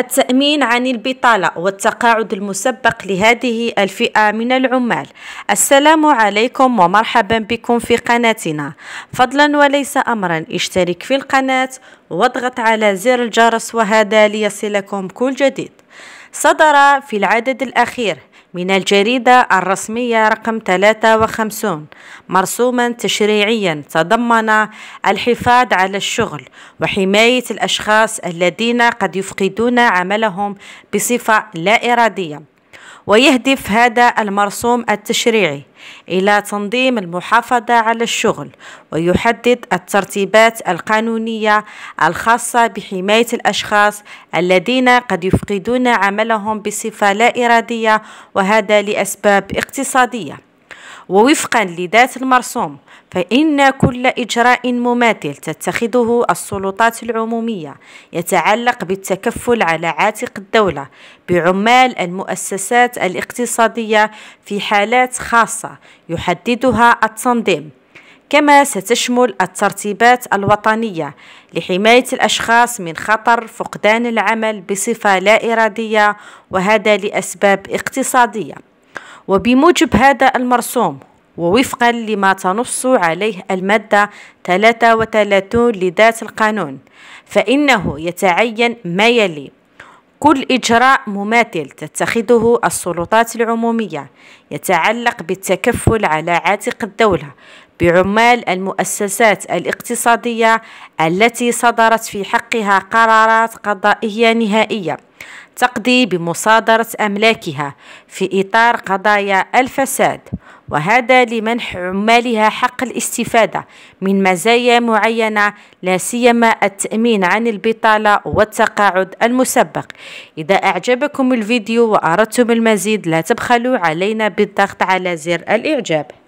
التأمين عن البطالة والتقاعد المسبق لهذه الفئة من العمال السلام عليكم ومرحبا بكم في قناتنا فضلا وليس أمرا اشترك في القناة واضغط على زر الجرس وهذا ليصلكم كل جديد صدر في العدد الأخير من الجريدة الرسمية رقم 53 مرسوما تشريعيا تضمن الحفاظ على الشغل وحماية الأشخاص الذين قد يفقدون عملهم بصفة لا إرادية ويهدف هذا المرسوم التشريعي إلى تنظيم المحافظة على الشغل ويحدد الترتيبات القانونية الخاصة بحماية الأشخاص الذين قد يفقدون عملهم بصفة لا إرادية وهذا لأسباب اقتصادية ووفقا لذات المرسوم فإن كل إجراء مماثل تتخذه السلطات العمومية يتعلق بالتكفل على عاتق الدولة بعمال المؤسسات الاقتصادية في حالات خاصة يحددها التنظيم كما ستشمل الترتيبات الوطنية لحماية الأشخاص من خطر فقدان العمل بصفة لا إرادية وهذا لأسباب اقتصادية وبموجب هذا المرسوم ووفقا لما تنص عليه المادة 33 لذات القانون فإنه يتعين ما يلي كل إجراء مماثل تتخذه السلطات العمومية يتعلق بالتكفل على عاتق الدولة بعمال المؤسسات الاقتصادية التي صدرت في حقها قرارات قضائية نهائية تقضي بمصادرة أملاكها في إطار قضايا الفساد وهذا لمنح عمالها حق الاستفادة من مزايا معينة لا سيما التأمين عن البطالة والتقاعد المسبق إذا أعجبكم الفيديو وأردتم المزيد لا تبخلوا علينا بالضغط على زر الإعجاب